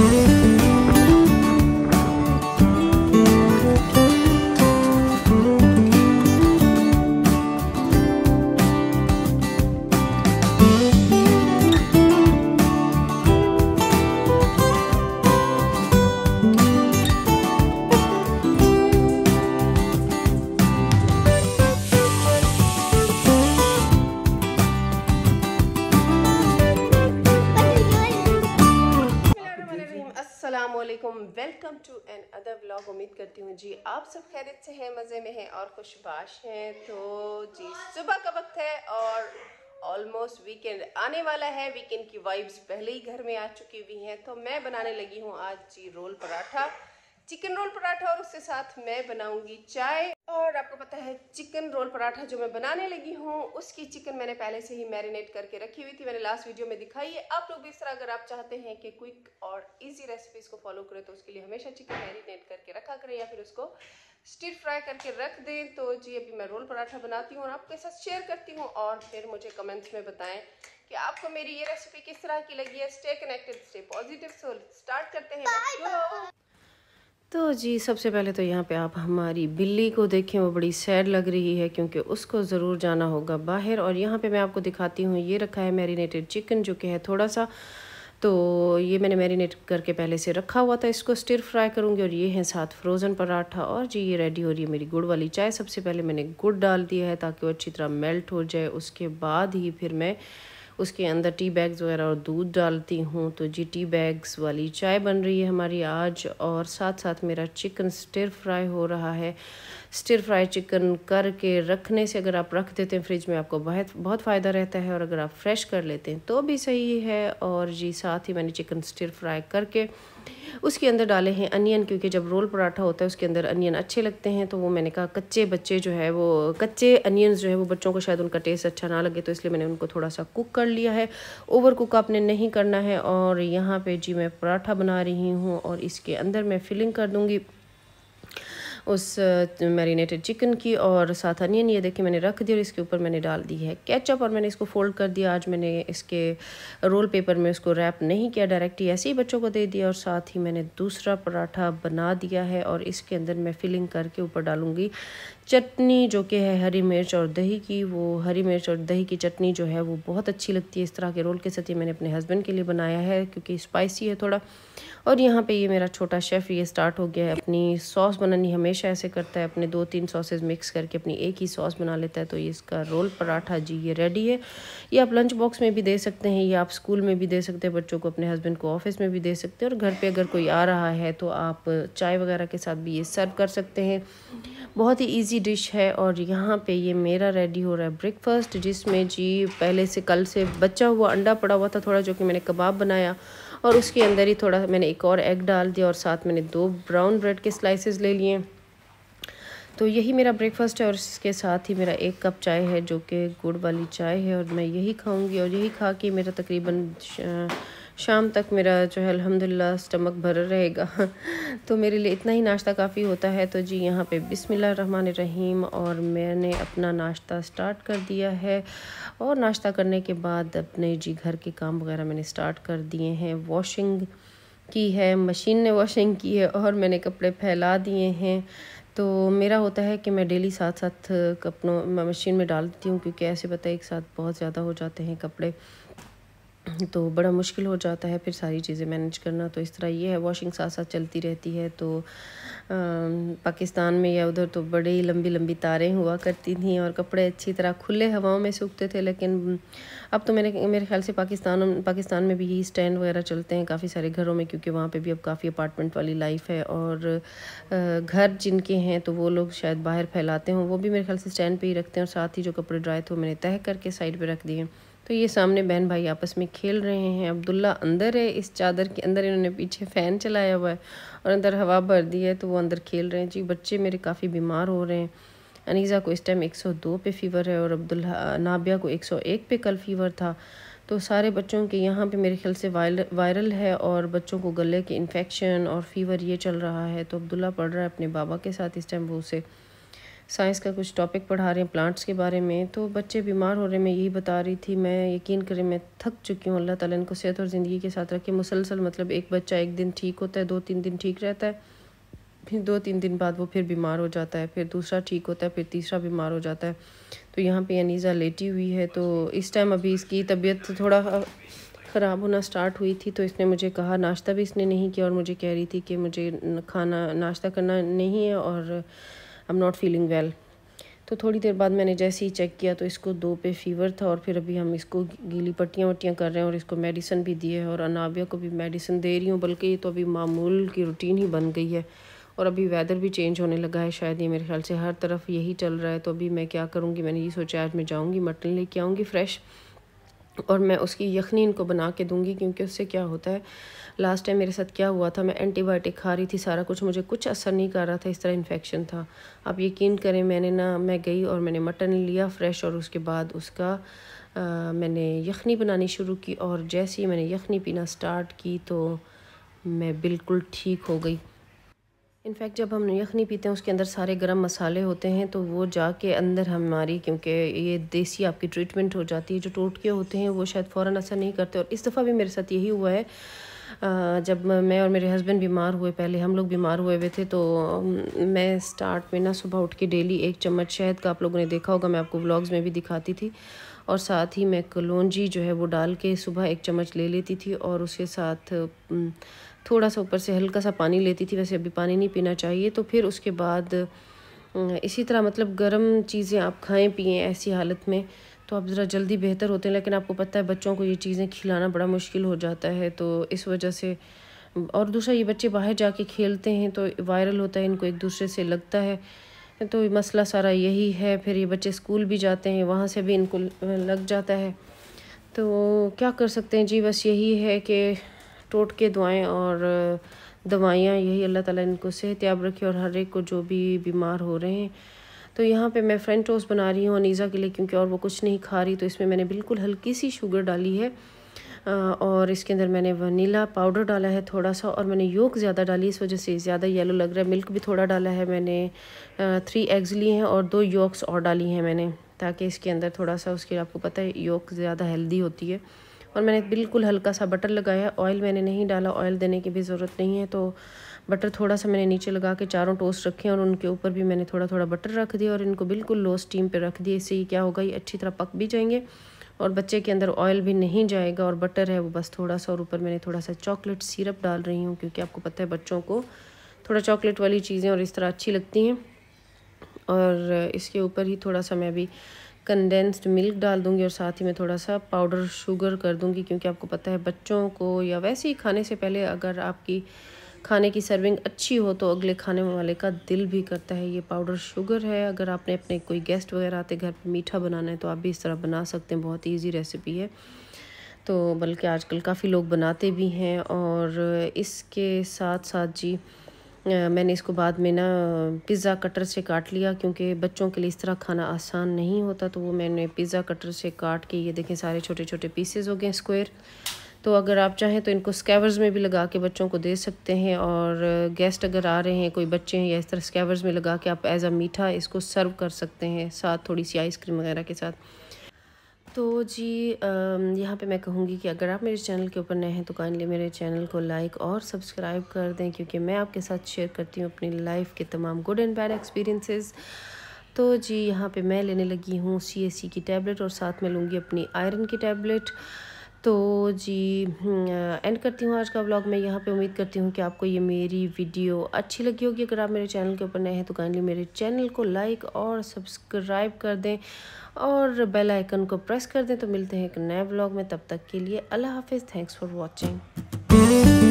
Mm-hmm. जी आप सब खैरित से हैं मज़े में हैं और खुशबाश हैं तो जी सुबह का वक्त है और ऑलमोस्ट वीकेंड आने वाला है वीकेंड की वाइब्स पहले ही घर में आ चुकी हुई हैं तो मैं बनाने लगी हूँ आज जी roll paratha chicken roll paratha और उसके साथ मैं बनाऊंगी चाय और आपको पता है चिकन रोल पराठा जो मैं बनाने लगी हूँ उसकी चिकन मैंने पहले से ही मैरिनेट करके रखी हुई थी मैंने लास्ट वीडियो में दिखाई है आप लोग भी इस तरह अगर आप चाहते हैं कि क्विक और इजी रेसिपीज को फॉलो करें तो उसके लिए हमेशा चिकन मैरिनेट करके रखा करें या फिर उसको स्टीर फ्राई करके रख दें तो जी अभी मैं रोल पराठा बनाती हूँ और आपके साथ शेयर करती हूँ और फिर मुझे कमेंट्स में बताएं कि आपको मेरी ये रेसिपी किस तरह की लगी है stay connected stay positive so start करते हैं तो जी सबसे पहले तो यहाँ पे आप हमारी बिल्ली को देखें वो बड़ी सैड लग रही है क्योंकि उसको ज़रूर जाना होगा बाहर और यहाँ पे मैं आपको दिखाती हूँ ये रखा है मैरिनेटेड चिकन जो कि है थोड़ा सा तो ये मैंने मैरिनेट करके पहले से रखा हुआ था इसको स्टिर फ्राई करूँगी और ये है साथ फ्रोज़न पराठा और जी ये रेडी हो रही है मेरी गुड़ वाली चाय सबसे पहले मैंने गुड़ डाल दिया है ताकि वो अच्छी तरह मेल्ट हो जाए उसके बाद ही फिर मैं उसके अंदर टी बैग्स वगैरह और दूध डालती हूँ तो जी टी बैग्स वाली चाय बन रही है हमारी आज और साथ साथ मेरा चिकन स्टिर फ्राई हो रहा है स्टिर फ्राई चिकन करके रखने से अगर आप रख देते हैं फ्रिज में आपको बहुत बहुत फ़ायदा रहता है और अगर आप फ्रेश कर लेते हैं तो भी सही है और जी साथ ही मैंने चिकन स्टिर फ्राई करके उसके अंदर डाले हैं अनियन क्योंकि जब रोल पराठा होता है उसके अंदर अनियन अच्छे लगते हैं तो वो मैंने कहा कच्चे बच्चे जो है वो कच्चे अनियन जो है वो बच्चों को शायद उनका टेस्ट अच्छा ना लगे तो इसलिए मैंने उनको थोड़ा सा कुक कर लिया है ओवर कुक आपने नहीं करना है और यहाँ पर जी मैं पराठा बना रही हूँ और इसके अंदर मैं फिलिंग कर दूँगी उस मैरिनेटेड चिकन की और साथ अनियन ये देखिए मैंने रख दिया और इसके ऊपर मैंने डाल दी है कैचअप और मैंने इसको फोल्ड कर दिया आज मैंने इसके रोल पेपर में उसको रैप नहीं किया डायरेक्ट ही ऐसे ही बच्चों को दे दिया और साथ ही मैंने दूसरा पराठा बना दिया है और इसके अंदर मैं फिलिंग करके ऊपर डालूँगी चटनी जो कि है हरी मिर्च और दही की वो हरी मिर्च और दही की चटनी जो है वो बहुत अच्छी लगती है इस तरह के रोल के साथ ये मैंने अपने हस्बैंड के लिए बनाया है क्योंकि स्पाइसी है थोड़ा और यहाँ पे ये मेरा छोटा शेफ़ ये स्टार्ट हो गया है अपनी सॉस बनानी हमेशा ऐसे करता है अपने दो तीन सॉसेज मिक्स करके अपनी एक ही सॉस बना लेता है तो ये इसका रोल पराठा जी ये रेडी है ये आप लंच बॉक्स में भी दे सकते हैं ये आप स्कूल में भी दे सकते हैं बच्चों को अपने हस्बैंड को ऑफिस में भी दे सकते हैं और घर पर अगर कोई आ रहा है तो आप चाय वगैरह के साथ भी ये सर्व कर सकते हैं बहुत ही ईजी डिश है और यहाँ पे ये मेरा रेडी हो रहा है ब्रेकफास्ट जिसमें जी पहले से कल से बचा हुआ अंडा पड़ा हुआ था थोड़ा जो कि मैंने कबाब बनाया और उसके अंदर ही थोड़ा मैंने एक और एग डाल दिया और साथ मैंने दो ब्राउन ब्रेड के स्लाइसेस ले लिए तो यही मेरा ब्रेकफास्ट है और इसके साथ ही मेरा एक कप चाय है जो कि गुड़ वाली चाय है और मैं यही खाऊँगी और यही खा के मेरा तकरीबन शाम तक मेरा जो है अल्हम्दुलिल्लाह स्टमक भर रहेगा तो मेरे लिए इतना ही नाश्ता काफ़ी होता है तो जी यहाँ पे बिस्मिल्लाह रहमान रहीम और मैंने अपना नाश्ता स्टार्ट कर दिया है और नाश्ता करने के बाद अपने जी घर के काम वगैरह मैंने स्टार्ट कर दिए हैं वॉशिंग की है मशीन ने वॉशिंग की है और मैंने कपड़े फैला दिए हैं तो मेरा होता है कि मैं डेली साथ साथ कपड़ों मशीन में डाल देती हूँ क्योंकि ऐसे पता है एक साथ बहुत ज़्यादा हो जाते हैं कपड़े तो बड़ा मुश्किल हो जाता है फिर सारी चीज़ें मैनेज करना तो इस तरह ये है वॉशिंग साथ साथ चलती रहती है तो आ, पाकिस्तान में या उधर तो बड़े ही लंबी लंबी तारें हुआ करती थी और कपड़े अच्छी तरह खुले हवाओं में सूखते थे लेकिन अब तो मेरे मेरे ख्याल से पाकिस्तान पाकिस्तान में भी यही स्टैंड वगैरह चलते हैं काफ़ी सारे घरों में क्योंकि वहाँ पर भी अब काफ़ी अपार्टमेंट वाली लाइफ है और घर जिनके हैं तो वो लोग शायद बाहर फैलाते हों वो भी मेरे ख्याल से स्टैंड पर ही रखते हैं और साथ ही जो कपड़े ड्राई थे वो मैंने तह करके साइड पर रख दिए तो ये सामने बहन भाई आपस में खेल रहे हैं अब्दुल्ला अंदर है इस चादर के अंदर इन्होंने पीछे फ़ैन चलाया हुआ है और अंदर हवा भर दी है तो वो अंदर खेल रहे हैं जी बच्चे मेरे काफ़ी बीमार हो रहे हैं अनीज़ा को इस टाइम 102 पे फीवर है और अब्दुल्ला नाबिया को 101 पे कल फीवर था तो सारे बच्चों के यहाँ पे मेरे ख्याल से वायरल है और बच्चों को गले के इन्फेक्शन और फीवर ये चल रहा है तो अब्दुल्ला पढ़ रहा है अपने बाबा के साथ इस टाइम वो उसे साइंस का कुछ टॉपिक पढ़ा रहे हैं प्लांट्स के बारे में तो बच्चे बीमार हो रहे मैं यही बता रही थी मैं यकीन करें मैं थक चुकी हूँ अल्लाह ताला इनको सेहत और ज़िंदगी के साथ रखे मुसलसल मतलब एक बच्चा एक दिन ठीक होता है दो तीन दिन ठीक रहता है फिर दो तीन दिन बाद वो फिर बीमार हो जाता है फिर दूसरा ठीक होता है फिर तीसरा बीमार हो जाता है तो यहाँ पर अनीज़ा लेटी हुई है तो इस टाइम अभी इसकी तबीयत थोड़ा ख़राब होना स्टार्ट हुई थी तो इसने मुझे कहा नाश्ता भी इसने नहीं किया और मुझे कह रही थी कि मुझे खाना नाश्ता करना नहीं है और I am not feeling well तो थोड़ी देर बाद मैंने जैसे ही चेक किया तो इसको दो पे फीवर था और फिर अभी हम इसको गीली पट्टियाँ वट्टियाँ कर रहे हैं और इसको मेडिसिन भी दिए है और अनाविया को भी मेडिसिन दे रही हूँ बल्कि ये तो अभी मामूल की रूटीन ही बन गई है और अभी वेदर भी चेंज होने लगा है शायद ये मेरे ख्याल से हर तरफ यही चल रहा है तो अभी मैं क्या करूँगी मैंने ये सोचा आज मैं जाऊँगी मटन लेके आऊँगी फ्रेश और मैं उसकी यखनी इनको बना के दूंगी क्योंकि उससे क्या होता है लास्ट टाइम मेरे साथ क्या हुआ था मैं एंटीबायोटिक खा रही थी सारा कुछ मुझे कुछ असर नहीं कर रहा था इस तरह इन्फेक्शन था आप यकीन करें मैंने ना मैं गई और मैंने मटन लिया फ्रेश और उसके बाद उसका आ, मैंने यखनी बनानी शुरू की और जैसे ही मैंने यखनी पीना स्टार्ट की तो मैं बिल्कुल ठीक हो गई इनफैक्ट जब हम यखनी पीते हैं उसके अंदर सारे गर्म मसाले होते हैं तो वो जा के अंदर हमारी क्योंकि ये देसी आपकी ट्रीटमेंट हो जाती है जो टोटके होते हैं वो शायद फ़ौर असर नहीं करते और इस दफ़ा भी मेरे साथ यही हुआ है जब मैं और मेरे हस्बैंड बीमार हुए पहले हम लोग बीमार हुए हुए थे तो मैं स्टार्ट में ना सुबह उठ के डेली एक चम्मच शहद का आप लोगों ने देखा होगा मैं आपको ब्लॉग्स में भी दिखाती थी और साथ ही मैं कलौजी जो है वो डाल के सुबह एक चम्मच ले लेती थी और उसके साथ थोड़ा सा ऊपर से हल्का सा पानी लेती थी वैसे अभी पानी नहीं पीना चाहिए तो फिर उसके बाद इसी तरह मतलब गर्म चीज़ें आप खाएं पिएं ऐसी हालत में तो आप ज़रा जल्दी बेहतर होते हैं लेकिन आपको पता है बच्चों को ये चीज़ें खिलाना बड़ा मुश्किल हो जाता है तो इस वजह से और दूसरा ये बच्चे बाहर जाके खेलते हैं तो वायरल होता है इनको एक दूसरे से लगता है तो मसला सारा यही है फिर ये बच्चे स्कूल भी जाते हैं वहाँ से भी इनको लग जाता है तो क्या कर सकते हैं जी बस यही है कि टोट के दुआएं और दवाइयाँ यही अल्लाह ताला इनको सेहत याब रखे और हर एक को जो भी बीमार हो रहे हैं तो यहाँ पे मैं फ्रेंच टोस्ट बना रही हूँ अनीज़ा के लिए क्योंकि और वो कुछ नहीं खा रही तो इसमें मैंने बिल्कुल हल्की सी शुगर डाली है और इसके अंदर मैंने वनीला पाउडर डाला है थोड़ा सा और मैंने योक ज़्यादा डाली इस वजह से ज़्यादा येलो लग रहा है मिल्क भी थोड़ा डाला है मैंने थ्री एग्स लिए हैं और दो योक्स और डाली हैं मैंने ताकि इसके अंदर थोड़ा सा उसके आपको पता है योक ज़्यादा हेल्दी होती है और मैंने बिल्कुल हल्का सा बटर लगाया ऑयल मैंने नहीं डाला ऑयल देने की भी ज़रूरत नहीं है तो बटर थोड़ा सा मैंने नीचे लगा के चारों टोस्ट रखे और उनके ऊपर भी मैंने थोड़ा थोड़ा बटर रख दिया और इनको बिल्कुल लो स्टीम पे रख दिया इससे क्या होगा ये अच्छी तरह पक भी जाएंगे और बच्चे के अंदर ऑयल भी नहीं जाएगा और बटर है वो बस थोड़ा सा और ऊपर मैंने थोड़ा सा चॉकलेट सिरप डाल रही हूँ क्योंकि आपको पता है बच्चों को थोड़ा चॉकलेट वाली चीज़ें और इस तरह अच्छी लगती हैं और इसके ऊपर ही थोड़ा सा मैं अभी कंडेंस्ड मिल्क डाल दूँगी और साथ ही मैं थोड़ा सा पाउडर शुगर कर दूँगी क्योंकि आपको पता है बच्चों को या वैसे ही खाने से पहले अगर आपकी खाने की सर्विंग अच्छी हो तो अगले खाने वाले का दिल भी करता है ये पाउडर शुगर है अगर आपने अपने कोई गेस्ट वगैरह आते घर पर मीठा बनाना है तो आप भी इस तरह बना सकते हैं बहुत ईजी रेसिपी है तो बल्कि आजकल काफ़ी लोग बनाते भी हैं और इसके साथ साथ जी मैंने इसको बाद में ना पिज़्ज़ा कटर से काट लिया क्योंकि बच्चों के लिए इस तरह खाना आसान नहीं होता तो वो मैंने पिज़्ज़ा कटर से काट के ये देखें सारे छोटे छोटे पीसेज हो गए स्क्वायर तो अगर आप चाहें तो इनको स्कैवर्स में भी लगा के बच्चों को दे सकते हैं और गेस्ट अगर आ रहे हैं कोई बच्चे हैं या इस तरह स्कैवर्स में लगा के आप एज़ अ मीठा इसको सर्व कर सकते हैं साथ थोड़ी सी आइसक्रीम वगैरह के साथ तो जी यहाँ पे मैं कहूँगी कि अगर आप मेरे चैनल के ऊपर नए हैं तो काइंडली मेरे चैनल को लाइक और सब्सक्राइब कर दें क्योंकि मैं आपके साथ शेयर करती हूँ अपनी लाइफ के तमाम गुड एंड बैड एक्सपीरियंसेस तो जी यहाँ पे मैं लेने लगी हूँ सी की टैबलेट और साथ में लूँगी अपनी आयरन की टैबलेट तो जी एंड हम्म, करती हूँ आज का व्लॉग मैं यहाँ पे उम्मीद करती हूँ कि आपको ये मेरी वीडियो अच्छी लगी होगी अगर आप मेरे चैनल के ऊपर नए हैं तो काइंडली मेरे चैनल को लाइक और सब्सक्राइब कर दें और बेल आइकन को प्रेस कर दें तो मिलते हैं एक नए व्लॉग में तब तक के लिए अल्लाह हाफिज़ थैंक्स फॉर वॉचिंग